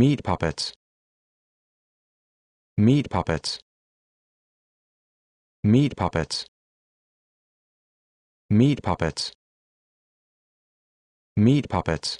meat puppets meat puppets meat puppets meat puppets meat puppets